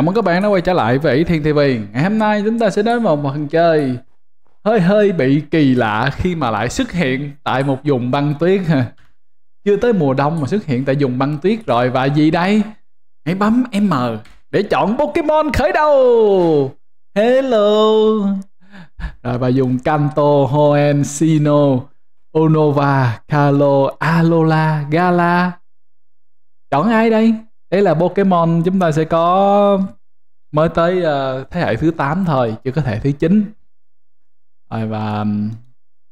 Cảm ơn các bạn đã quay trở lại với Thiên TV Ngày hôm nay chúng ta sẽ đến vào một phần chơi Hơi hơi bị kỳ lạ khi mà lại xuất hiện tại một vùng băng tuyết Chưa tới mùa đông mà xuất hiện tại vùng băng tuyết rồi và gì đây? Hãy bấm M để chọn Pokemon khởi đầu Hello Rồi và dùng Kanto, Hoenn, Sino, Onova, Kalo, Alola, Gala Chọn ai đây? Ý là Pokemon chúng ta sẽ có mới tới uh, thế hệ thứ 8 thôi, chưa có thể thứ 9. Rồi và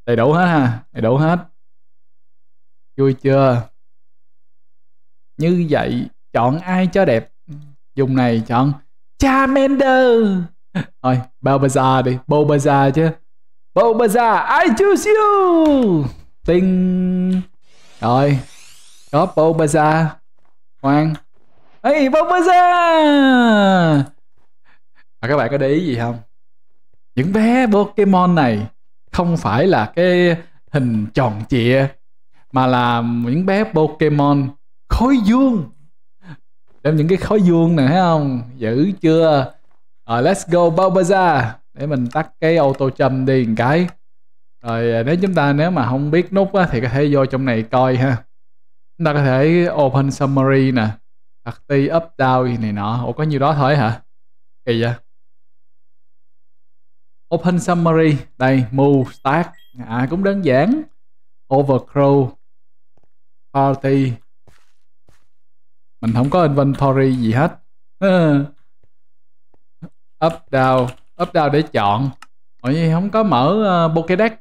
đầy đủ hết ha, đầy đủ hết. Vui chưa? Như vậy chọn ai cho đẹp? Dùng này chọn Charmander. Rồi, Bulbasaur đi, Bulbasaur chứ. Bulbasaur, I choose you. Tinh. Rồi, có Bulbasaur. ngoan Hey, bông ra Mà các bạn có để ý gì không? Những bé Pokemon này không phải là cái hình tròn trịa mà là những bé Pokemon khối vuông. Đem những cái khối vuông này thấy không? Dữ chưa? Rồi à, let's go Bulbasaur để mình tắt cái auto châm đi một cái. Rồi à, nếu chúng ta nếu mà không biết nút á, thì có thể vô trong này coi ha. Chúng ta có thể open summary nè. Thật ti up down này nọ Ủa có nhiêu đó thôi hả Kỳ vậy Open summary Đây move start À cũng đơn giản Overcrow Party Mình không có inventory gì hết Up down Up down để chọn mọi người không có mở uh, Pokédex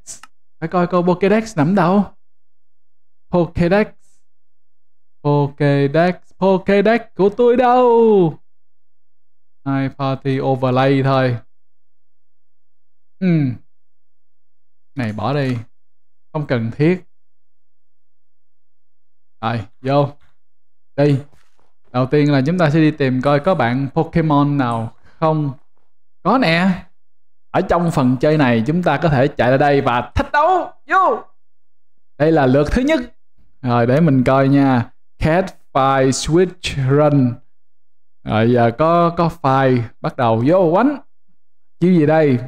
Phải coi coi Pokédex nằm đâu Pokédex Pokédex Pokédex của tôi đâu hai party overlay thôi ừ. này bỏ đi không cần thiết rồi vô đi đầu tiên là chúng ta sẽ đi tìm coi có bạn Pokemon nào không có nè ở trong phần chơi này chúng ta có thể chạy ra đây và thách đấu vô đây là lượt thứ nhất rồi để mình coi nha cat file switch run rồi giờ có có file bắt đầu vô quánh chiêu gì đây uh,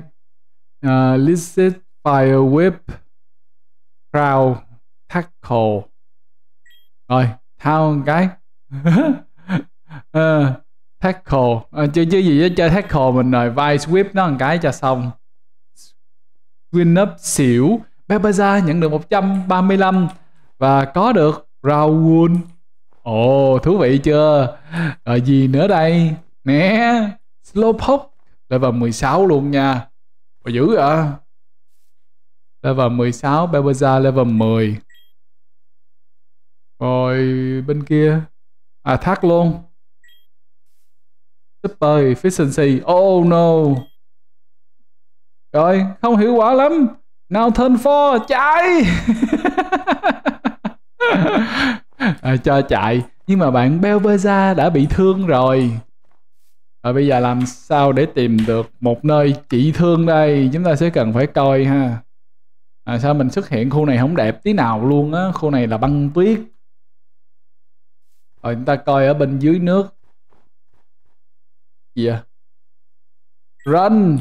ờ, listed file whip crowd tackle rồi thao cái uh, tackle à, ờ, chơi chứ gì đó, chơi tackle mình rồi vai whip nó một cái cho xong win up xỉu Bebaza nhận được 135 và có được Raul Ồ, thú vị chưa? Ở ờ, gì nữa đây? Nè, Slowpoke level 16 luôn nha. Ồ, dữ à. Level 16, Bebeza level 10. Rồi bên kia à thắt luôn. Super efficiency. Oh no. Rồi, không hiệu quả lắm. Now turn 4, chạy. à, cho chạy nhưng mà bạn Belveza đã bị thương rồi và bây giờ làm sao để tìm được một nơi trị thương đây chúng ta sẽ cần phải coi ha à, sao mình xuất hiện khu này không đẹp tí nào luôn á khu này là băng tuyết rồi chúng ta coi ở bên dưới nước gì vậy run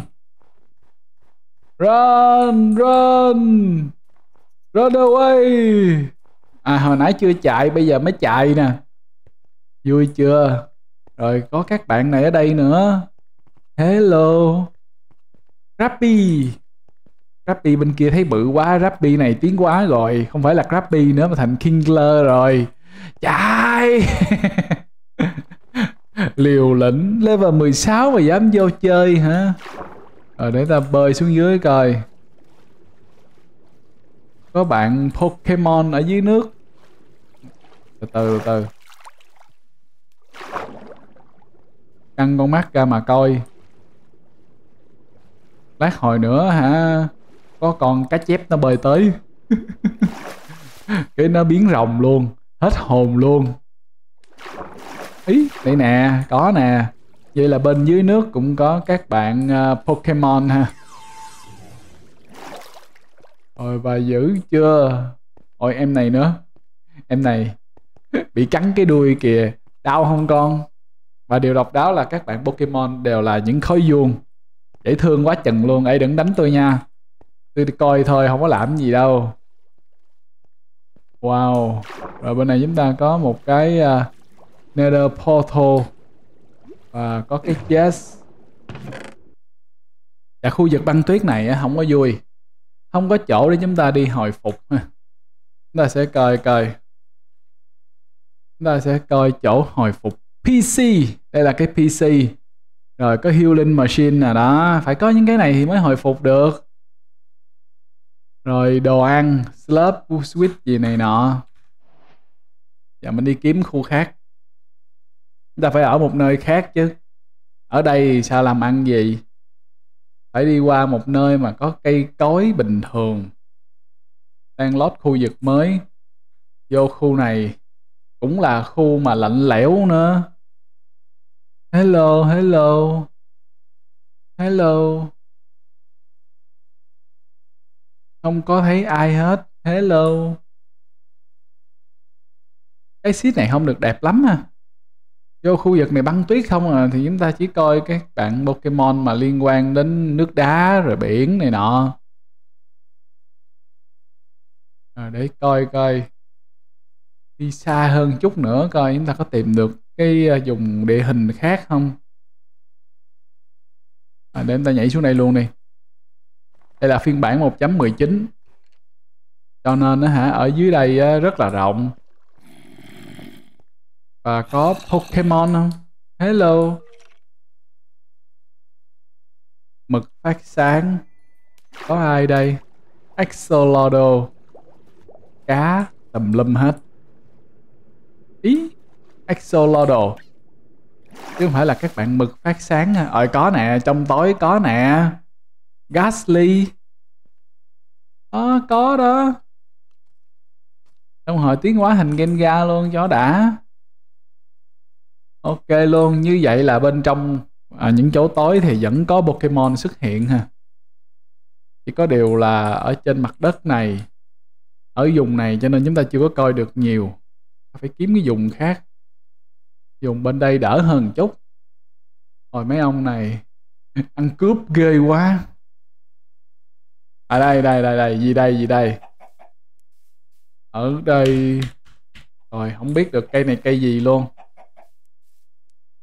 run run run away à hồi nãy chưa chạy bây giờ mới chạy nè vui chưa rồi có các bạn này ở đây nữa hello Rappy Rappy bên kia thấy bự quá Rappy này tiếng quá rồi không phải là Rappy nữa mà thành Kingler rồi chạy liều lĩnh level 16 mà dám vô chơi hả rồi để ta bơi xuống dưới coi có bạn Pokemon ở dưới nước từ từ từ căng con mắt ra mà coi lát hồi nữa hả có con cá chép nó bơi tới cái nó biến rồng luôn hết hồn luôn ý đây nè có nè vậy là bên dưới nước cũng có các bạn uh, pokemon ha rồi bà dữ chưa ôi em này nữa em này bị cắn cái đuôi kìa đau không con và điều độc đáo là các bạn Pokemon đều là những khói vuông dễ thương quá chừng luôn ấy đừng đánh tôi nha tôi coi thôi không có làm gì đâu wow rồi bên này chúng ta có một cái uh, Nether Portal và có cái chest Dạ khu vực băng tuyết này không có vui Không có chỗ để chúng ta đi hồi phục Chúng ta sẽ coi coi ta sẽ coi chỗ hồi phục PC đây là cái PC rồi có healing machine nè đó phải có những cái này thì mới hồi phục được rồi đồ ăn slurp switch gì này nọ giờ mình đi kiếm khu khác chúng ta phải ở một nơi khác chứ ở đây sao làm ăn gì phải đi qua một nơi mà có cây cối bình thường đang lót khu vực mới vô khu này cũng là khu mà lạnh lẽo nữa hello hello hello không có thấy ai hết hello cái ship này không được đẹp lắm à vô khu vực này băng tuyết không à thì chúng ta chỉ coi các bạn Pokemon mà liên quan đến nước đá rồi biển này nọ à, để coi coi đi xa hơn chút nữa coi chúng ta có tìm được cái dùng ờ, địa hình khác không à, để chúng ta nhảy xuống đây luôn đi đây là phiên bản 1.19 cho nên đó, hả ở dưới đây rất là rộng và có Pokemon không hello mực phát sáng có ai đây Axolotl cá tầm lum hết ý Axolotl chứ không phải là các bạn mực phát sáng à, ờ có nè trong tối có nè Gasly đó ờ, có đó trong hồi tiến hóa hình Gengar luôn cho đã ok luôn như vậy là bên trong à, những chỗ tối thì vẫn có Pokemon xuất hiện ha chỉ có điều là ở trên mặt đất này ở vùng này cho nên chúng ta chưa có coi được nhiều phải kiếm cái dùng khác dùng bên đây đỡ hơn chút rồi mấy ông này ăn cướp ghê quá à đây đây đây đây gì đây gì đây ở đây rồi không biết được cây này cây gì luôn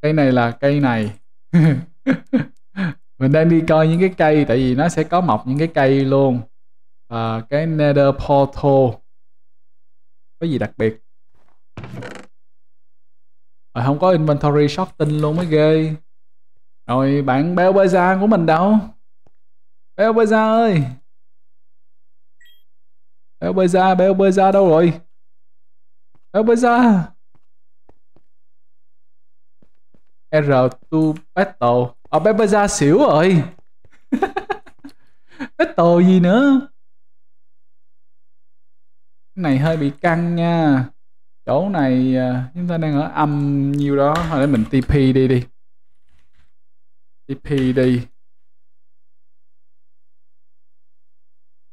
cây này là cây này mình đang đi coi những cái cây tại vì nó sẽ có mọc những cái cây luôn và cái nether portal có gì đặc biệt rồi không có inventory shopping luôn mới ghê. Rồi bạn Bell Bazaar của mình đâu? Bell Bazaar ơi! Bell Bazaar, Bell Bazaar đâu rồi? Bell Bazaar! R2 Battle. Ở Bell Bazaar xỉu rồi. Battle gì nữa? Cái này hơi bị căng nha chỗ này à, chúng ta đang ở âm nhiêu đó thôi để mình TP đi đi TP đi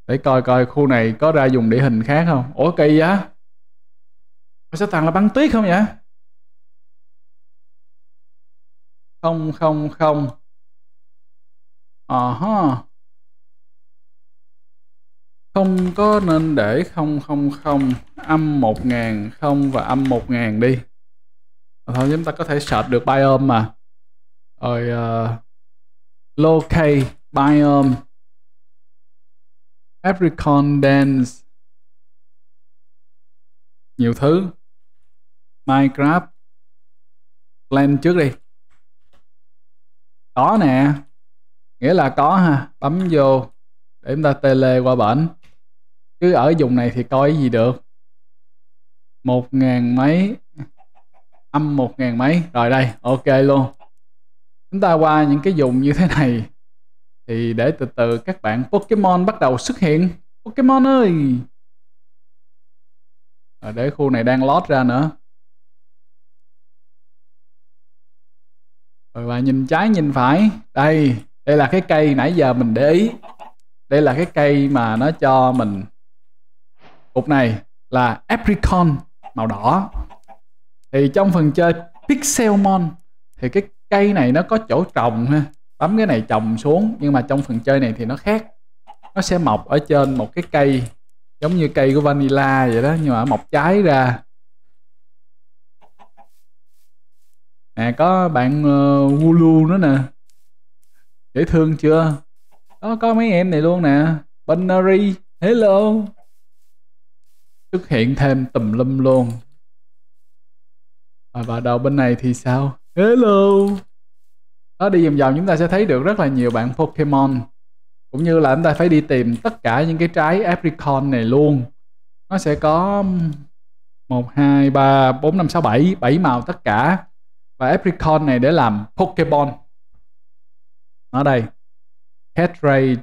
để coi coi khu này có ra dùng địa hình khác không ủa kỳ vậy sao thằng là băng tuyết không vậy không không không ờ uh -huh không có nên để không không không âm một ngàn không và âm một ngàn đi thôi chúng ta có thể search được biome mà rồi uh, locate biome Capricorn Dance nhiều thứ Minecraft lên trước đi có nè nghĩa là có ha bấm vô để chúng ta tele qua bệnh cứ ở vùng này thì coi gì được một ngàn mấy âm một ngàn mấy rồi đây ok luôn chúng ta qua những cái dùng như thế này thì để từ từ các bạn Pokemon bắt đầu xuất hiện Pokemon ơi rồi để khu này đang lót ra nữa rồi và nhìn trái nhìn phải đây đây là cái cây nãy giờ mình để ý đây là cái cây mà nó cho mình Cục này là apricot màu đỏ. Thì trong phần chơi Pixelmon thì cái cây này nó có chỗ trồng ha. Bấm cái này trồng xuống nhưng mà trong phần chơi này thì nó khác. Nó sẽ mọc ở trên một cái cây giống như cây của vanilla vậy đó nhưng mà mọc trái ra. Nè có bạn uh, ờ, Wulu nữa nè. Dễ thương chưa? Đó có mấy em này luôn nè. Binary, hello xuất hiện thêm tùm lum luôn và vào đầu bên này thì sao hello đó đi vòng vòng chúng ta sẽ thấy được rất là nhiều bạn Pokemon cũng như là chúng ta phải đi tìm tất cả những cái trái apricorn này luôn nó sẽ có 1, 2, 3, 4, 5, 6, 7 7 màu tất cả và apricorn này để làm Pokeball ở đây Catrage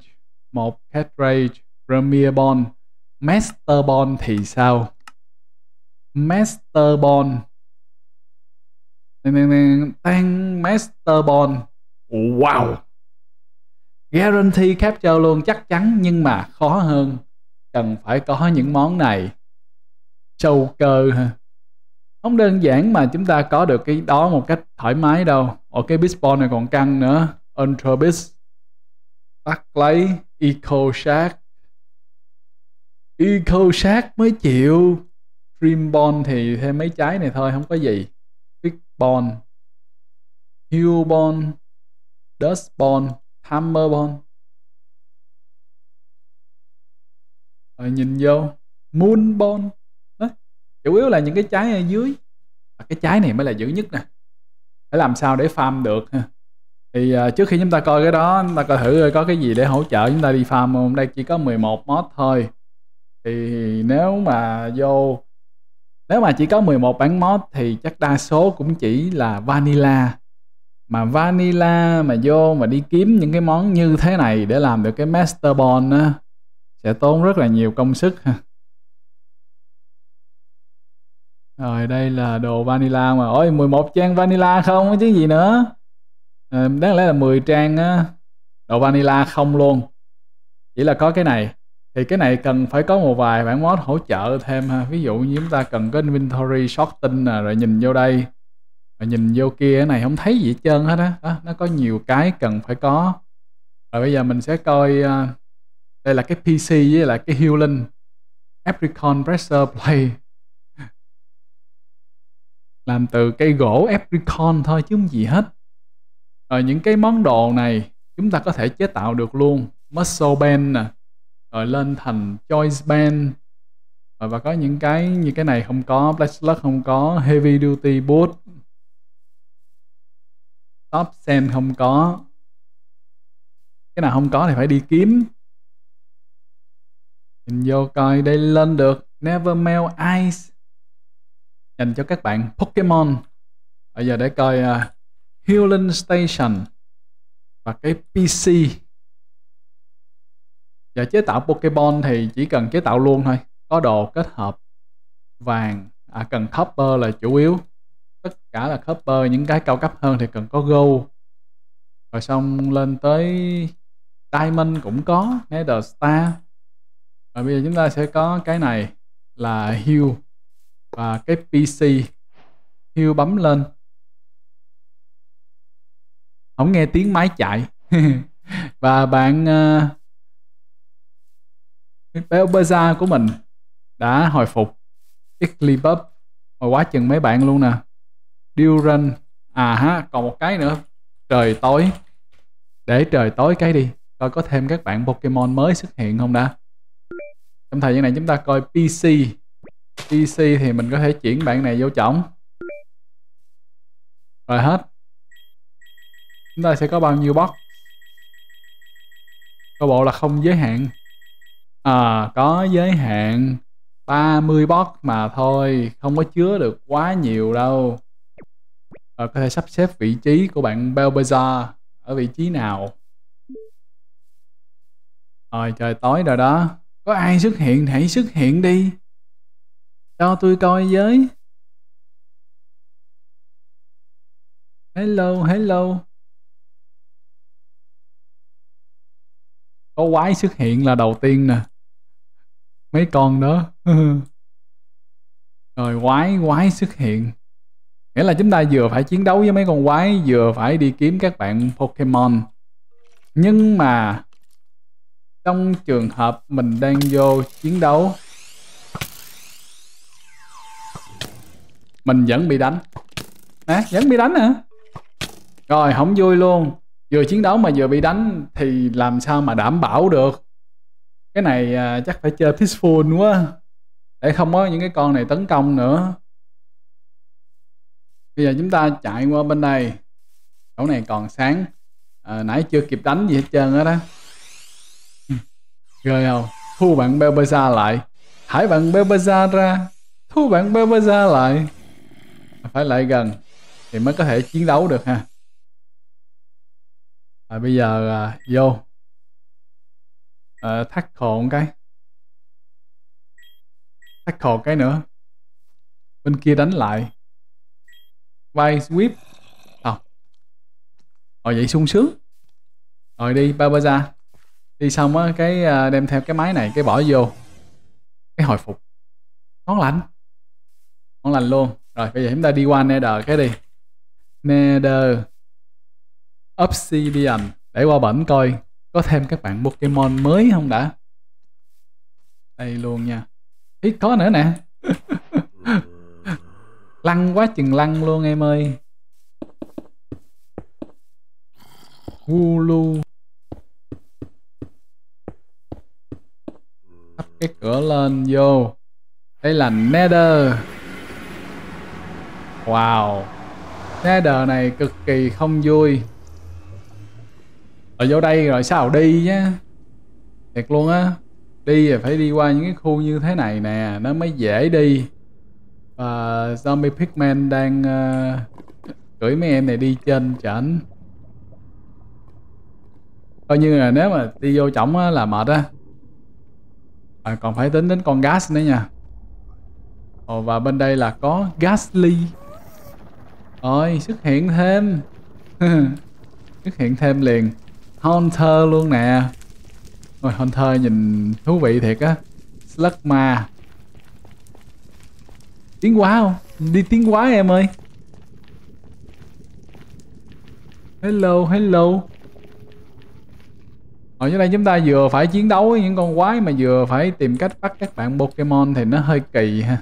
một Catrage Premier Bond master bond thì sao master bond tăng master bond wow guarantee capture luôn chắc chắn nhưng mà khó hơn cần phải có những món này châu cơ ha không đơn giản mà chúng ta có được cái đó một cách thoải mái đâu ở cái bitbon này còn căng nữa ultra Bis, bắt lấy eco shark Eco sát mới chịu Dream thì thêm mấy trái này thôi không có gì Big Bond Hill Bond Dust Bond Hammer Bond Rồi nhìn vô Moon Bond Chủ yếu là những cái trái ở dưới Và Cái trái này mới là dữ nhất nè Phải làm sao để farm được ha thì uh, trước khi chúng ta coi cái đó chúng ta coi thử có cái gì để hỗ trợ chúng ta đi farm không đây chỉ có 11 mod thôi thì nếu mà vô nếu mà chỉ có 11 bản mod thì chắc đa số cũng chỉ là vanilla mà vanilla mà vô mà đi kiếm những cái món như thế này để làm được cái master bond á sẽ tốn rất là nhiều công sức ha rồi đây là đồ vanilla mà ôi 11 trang vanilla không chứ gì nữa ờ, đáng lẽ là 10 trang á đồ vanilla không luôn chỉ là có cái này thì cái này cần phải có một vài bản mod hỗ trợ thêm ha ví dụ như chúng ta cần có inventory sorting nè rồi nhìn vô đây rồi nhìn vô kia cái này không thấy gì hết trơn hết á nó có nhiều cái cần phải có rồi bây giờ mình sẽ coi à, đây là cái PC với lại cái Healing Apricon Pressure Play làm từ cây gỗ Apricon thôi chứ không gì hết rồi những cái món đồ này chúng ta có thể chế tạo được luôn Muscle Band nè rồi lên thành choice band rồi và có những cái như cái này không có black slug không có heavy duty boot top send không có cái nào không có thì phải đi kiếm nhìn vô coi đây lên được never Nevermel Ice dành cho các bạn Pokemon bây giờ để coi uh, Healing Station và cái PC và dạ, chế tạo Pokemon thì chỉ cần chế tạo luôn thôi, có đồ kết hợp vàng, à, cần copper là chủ yếu. Tất cả là copper, những cái cao cấp hơn thì cần có gold. Rồi xong lên tới Diamond cũng có, Nether Star. Rồi bây giờ chúng ta sẽ có cái này là Hill và cái PC. Hill bấm lên. Không nghe tiếng máy chạy. và bạn uh, Belbeza của mình đã hồi phục Iglibub hồi quá chừng mấy bạn luôn nè Duran à ha còn một cái nữa trời tối để trời tối cái đi coi có thêm các bạn Pokemon mới xuất hiện không đã trong thời gian này chúng ta coi PC PC thì mình có thể chuyển bạn này vô chổng rồi hết chúng ta sẽ có bao nhiêu box coi bộ là không giới hạn Ờ, có giới hạn 30 box mà thôi, không có chứa được quá nhiều đâu. Ờ, có thể sắp xếp vị trí của bạn Belbazaar ở vị trí nào. Rồi ờ, trời tối rồi đó, có ai xuất hiện hãy xuất hiện đi. Cho tôi coi với. Hello, hello. có quái xuất hiện là đầu tiên nè mấy con đó rồi quái quái xuất hiện nghĩa là chúng ta vừa phải chiến đấu với mấy con quái vừa phải đi kiếm các bạn Pokemon nhưng mà trong trường hợp mình đang vô chiến đấu mình vẫn bị đánh à, vẫn bị đánh hả rồi không vui luôn vừa chiến đấu mà vừa bị đánh thì làm sao mà đảm bảo được cái này à, chắc phải chơi peaceful quá để không có những cái con này tấn công nữa bây giờ chúng ta chạy qua bên đây chỗ này còn sáng à, nãy chưa kịp đánh gì hết trơn hết đó rồi không thu bạn Belbaza lại hãy bạn Belbaza ra thu bạn Belbaza lại phải lại gần thì mới có thể chiến đấu được ha rồi à, bây giờ à, vô à, thắt khổn cái thắt khổn cái nữa bên kia đánh lại vai sweep à. Ờ. rồi vậy sung sướng rồi đi Barbaza đi xong á cái à, đem theo cái máy này cái bỏ vô cái hồi phục ngon lạnh ngon lành luôn rồi bây giờ chúng ta đi qua nether cái đi nether Obsidian để qua bệnh coi có thêm các bạn Pokemon mới không đã đây luôn nha ít có nữa nè lăn quá chừng lăn luôn em ơi Hulu. Thắp cái cửa lên vô Đây là Nether Wow Nether này cực kỳ không vui rồi vô đây rồi sao đi nhá, thiệt luôn á đi là phải đi qua những cái khu như thế này nè nó mới dễ đi và zombie pigman đang uh, mấy em này đi trên trển coi như là nếu mà đi vô trống là mệt á à, còn phải tính đến con gas nữa nha Ồ, và bên đây là có gasly rồi xuất hiện thêm xuất hiện thêm liền Haunter luôn nè Ôi Haunter nhìn thú vị thiệt á slugma Tiếng quá không? Đi tiếng quá em ơi Hello, hello ở dưới đây chúng ta vừa phải chiến đấu với những con quái mà vừa phải tìm cách bắt các bạn Pokemon thì nó hơi kỳ ha.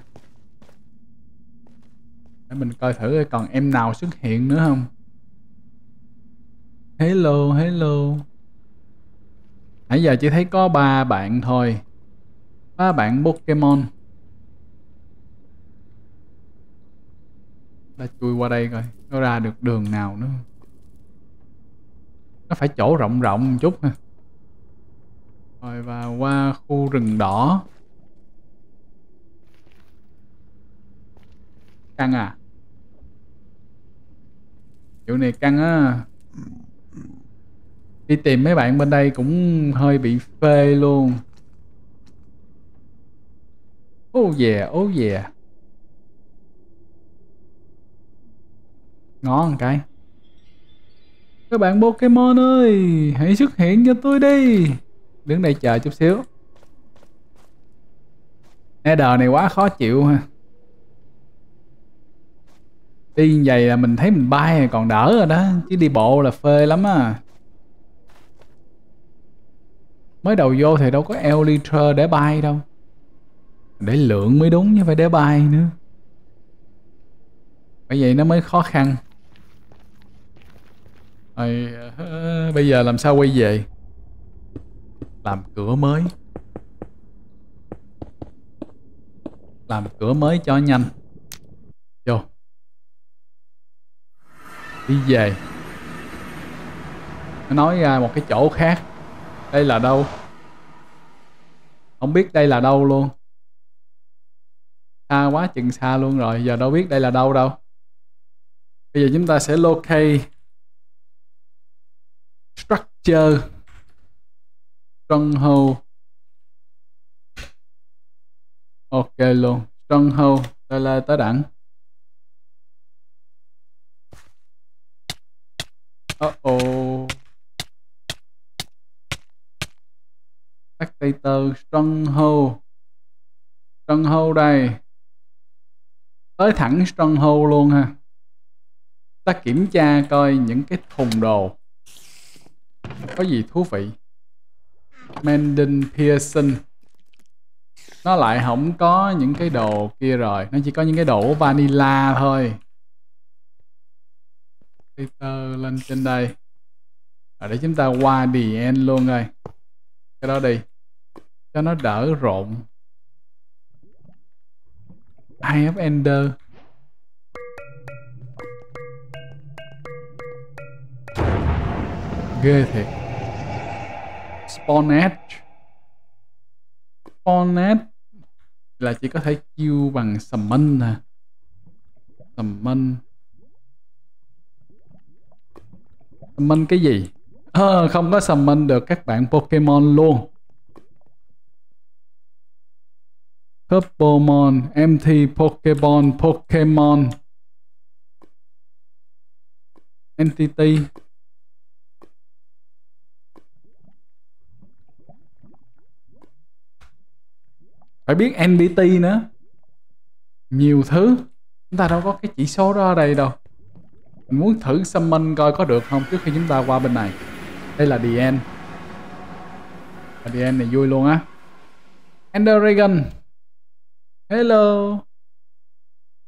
Để mình coi thử còn em nào xuất hiện nữa không hello hello nãy giờ chỉ thấy có ba bạn thôi ba bạn pokemon ta chui qua đây coi nó ra được đường nào nữa nó phải chỗ rộng rộng một chút ha rồi và qua khu rừng đỏ căng à kiểu này căng á đi tìm mấy bạn bên đây cũng hơi bị phê luôn oh yeah oh yeah ngon cái các bạn Pokemon ơi hãy xuất hiện cho tôi đi đứng đây chờ chút xíu Nè đời này quá khó chịu ha Đi như vậy là mình thấy mình bay còn đỡ rồi đó Chứ đi bộ là phê lắm á à mới đầu vô thì đâu có eo để bay đâu để lượng mới đúng chứ phải để bay nữa bởi vậy nó mới khó khăn rồi ờ, bây giờ làm sao quay về làm cửa mới làm cửa mới cho nhanh vô đi về nó nói ra một cái chỗ khác đây là đâu? Không biết đây là đâu luôn. Xa quá chừng xa luôn rồi. Giờ đâu biết đây là đâu đâu. Bây giờ chúng ta sẽ locate structure stronghold ok luôn stronghold đây là tới đẳng uh oh từ từ stronghold stronghold đây tới thẳng stronghold luôn ha ta kiểm tra coi những cái thùng đồ có gì thú vị Menden Pearson nó lại không có những cái đồ kia rồi nó chỉ có những cái đồ vanilla thôi Peter lên trên đây rồi để chúng ta qua điền luôn rồi cái đó đi cho nó đỡ rộn Eye of Ender ghê thiệt Spawn Edge Spawn Edge là chỉ có thể chiêu bằng summon nè summon summon cái gì à, không có summon được các bạn Pokemon luôn Pokemon, Mt Pokemon, Pokemon, entity. Phải biết NBT nữa. Nhiều thứ. Chúng ta đâu có cái chỉ số đó ở đây đâu. Mình muốn thử summon coi có được không trước khi chúng ta qua bên này. Đây là DN. DN này vui luôn á. Ender Dragon Hello.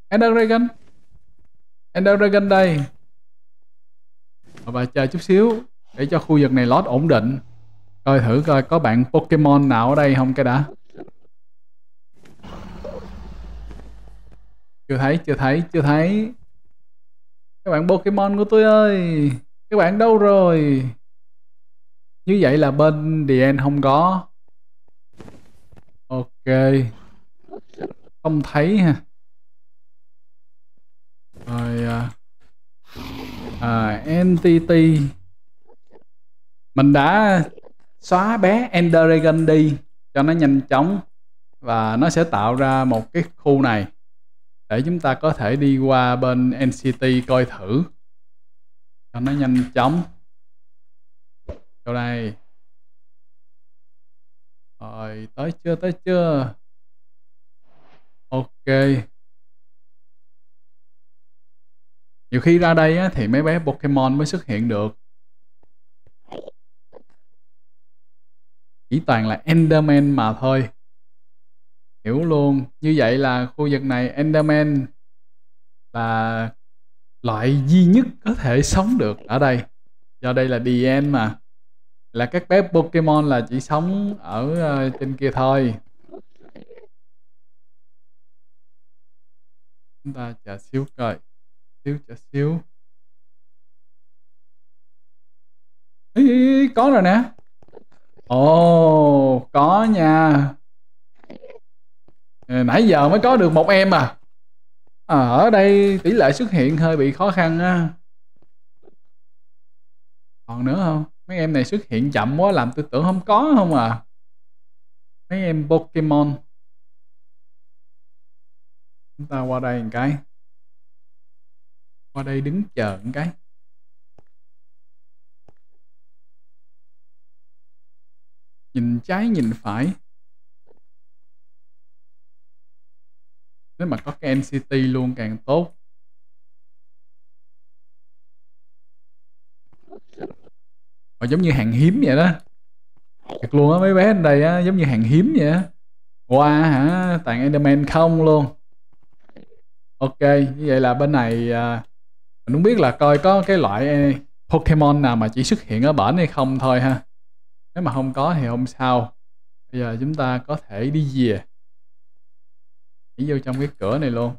Ender Dragon. Ender Dragon đây. Và chờ chút xíu để cho khu vực này lót ổn định. Coi thử coi có bạn Pokemon nào ở đây không cái đã. Chưa thấy, chưa thấy, chưa thấy. Các bạn Pokemon của tôi ơi. Các bạn đâu rồi? Như vậy là bên Dien không có. Ok không thấy ha rồi à, à, entity mình đã xóa bé Ender Dragon đi cho nó nhanh chóng và nó sẽ tạo ra một cái khu này để chúng ta có thể đi qua bên NCT coi thử cho nó nhanh chóng chỗ đây rồi tới chưa tới chưa ok nhiều khi ra đây á, thì mấy bé Pokemon mới xuất hiện được chỉ toàn là Enderman mà thôi hiểu luôn như vậy là khu vực này Enderman là loại duy nhất có thể sống được ở đây do đây là DN mà là các bé Pokemon là chỉ sống ở ờ, trên kia thôi chúng ta chờ xíu coi xíu chờ xíu ý, có rồi nè ồ oh, có nha nãy giờ mới có được một em à, à ở đây tỷ lệ xuất hiện hơi bị khó khăn á còn nữa không mấy em này xuất hiện chậm quá làm tôi tưởng không có không à mấy em pokemon chúng ta qua đây một cái qua đây đứng chờ một cái nhìn trái nhìn phải nếu mà có cái NCT luôn càng tốt Họ giống như hàng hiếm vậy đó Thật luôn á mấy bé ở đây á, giống như hàng hiếm vậy á Qua hả, toàn Enderman không luôn Ok, như vậy là bên này à, mình muốn biết là coi có cái loại Pokemon nào mà chỉ xuất hiện ở bển hay không thôi ha. Nếu mà không có thì không sao. Bây giờ chúng ta có thể đi về. Đi vô trong cái cửa này luôn.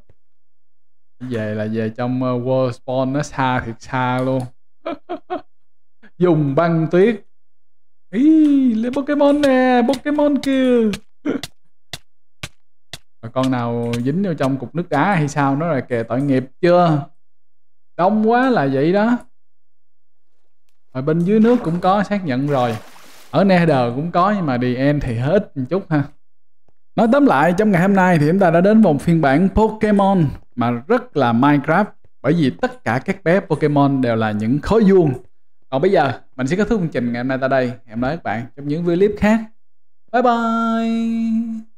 Về là về trong ờ, World Spawn nó xa thiệt xa luôn. Dùng băng tuyết. Ý, lấy Pokemon nè, Pokemon kìa. rồi con nào dính vô trong cục nước đá hay sao nó là kề tội nghiệp chưa đông quá là vậy đó rồi bên dưới nước cũng có xác nhận rồi ở nether cũng có nhưng mà dn thì hết một chút ha nói tóm lại trong ngày hôm nay thì chúng ta đã đến vòng phiên bản pokemon mà rất là minecraft bởi vì tất cả các bé pokemon đều là những khối vuông còn bây giờ mình sẽ kết thúc chương trình ngày hôm nay tại đây hẹn gặp lại các bạn trong những video clip khác bye bye